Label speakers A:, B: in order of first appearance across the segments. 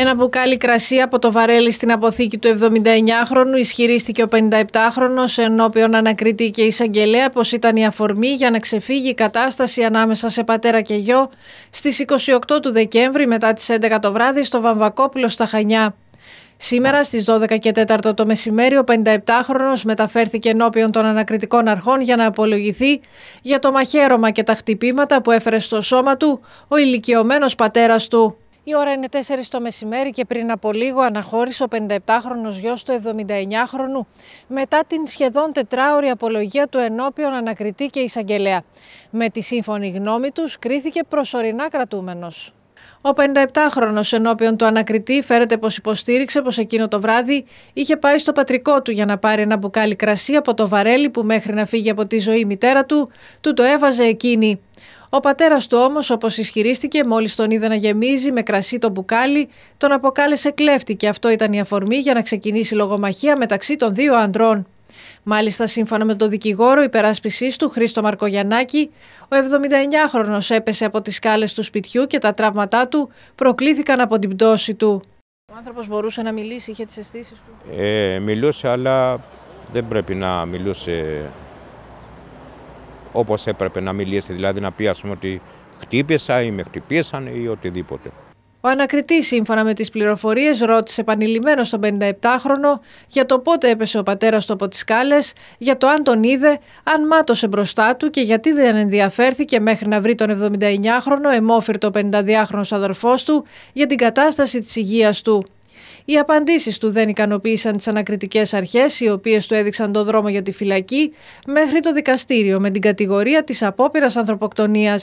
A: Ένα μπουκάλι κρασί από το βαρέλι στην αποθήκη του 79χρονου ισχυρίστηκε ο 57χρονο ενώπιον ανακριτή και εισαγγελέα πως ήταν η αφορμή για να ξεφύγει η κατάσταση ανάμεσα σε πατέρα και γιο στις 28 του Δεκέμβρη μετά τις 11 το βράδυ στο Βαμβακόπουλο στα Χανιά. Σήμερα στις 12 και 4 το μεσημέρι ο 57χρονος μεταφέρθηκε ενώπιον των ανακριτικών αρχών για να απολογηθεί για το μαχαίρωμα και τα χτυπήματα που έφερε στο σώμα του ο ηλικιωμένος πατέρας του. Η ώρα είναι 4 το μεσημέρι και πριν από λίγο αναχώρησε ο 57χρονος γιος του 79χρονου μετά την σχεδόν τετράωρη απολογία του ενώπιον ανακριτή και εισαγγελέα. Με τη σύμφωνη γνώμη τους κρίθηκε προσωρινά κρατούμενος. Ο 57χρονο ενώπιον του ανακριτή φέρεται πως υποστήριξε πως εκείνο το βράδυ είχε πάει στο πατρικό του για να πάρει ένα μπουκάλι κρασί από το βαρέλι που μέχρι να φύγει από τη ζωή η μητέρα του, του το έβαζε εκείνη. Ο πατέρας του όμως όπως ισχυρίστηκε, μόλις τον είδε να γεμίζει με κρασί το μπουκάλι, τον αποκάλεσε κλέφτη και αυτό ήταν η αφορμή για να ξεκινήσει λογομαχία μεταξύ των δύο αντρών. Μάλιστα, σύμφωνα με τον δικηγόρο υπεράσπιση του Χρήστο Μαρκογιανάκη, ο 79χρονο έπεσε από τις σκάλες του σπιτιού και τα τραύματά του προκλήθηκαν από την πτώση του. Ο άνθρωπος μπορούσε να μιλήσει, είχε τις αισθήσεις του.
B: Ε, μιλούσε, αλλά δεν πρέπει να μιλούσε Όπως έπρεπε να μιλήσει, δηλαδή να πει ας πούμε ότι χτύπησα ή με χτυπήσαν ή οτιδήποτε.
A: Ο ανακριτή, σύμφωνα με τις πληροφορίες ρώτησε επανειλημμένος τον 57χρονο για το πότε έπεσε ο πατέρας του από τις σκάλες, για το αν τον είδε, αν μάτωσε μπροστά του και γιατί δεν ενδιαφέρθηκε μέχρι να βρει τον 79χρονο εμόφυρτο 52 χρονο αδερφός του για την κατάσταση της υγείας του. Οι απαντήσεις του δεν ικανοποίησαν τις ανακριτικές αρχές, οι οποίες του έδειξαν το δρόμο για τη φυλακή, μέχρι το δικαστήριο με την κατηγορία της απόπειρας ανθρωποκτονίας.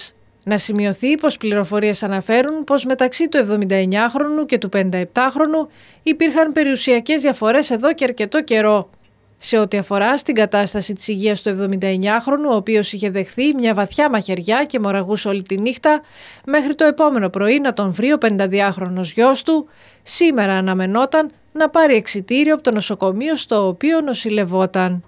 A: Να σημειωθεί πως πληροφορίες αναφέρουν πως μεταξύ του 79χρονου και του 57χρονου υπήρχαν περιουσιακές διαφορές εδώ και αρκετό καιρό σε ό,τι αφορά στην κατάσταση της υγείας του 79χρονου, ο οποίος είχε δεχθεί μια βαθιά μαχαιριά και μοραγούς όλη τη νύχτα, μέχρι το επόμενο πρωί να τον βρει ο 52χρονος γιος του, σήμερα αναμενόταν να πάρει εξιτήριο από το νοσοκομείο στο οποίο νοσηλευόταν.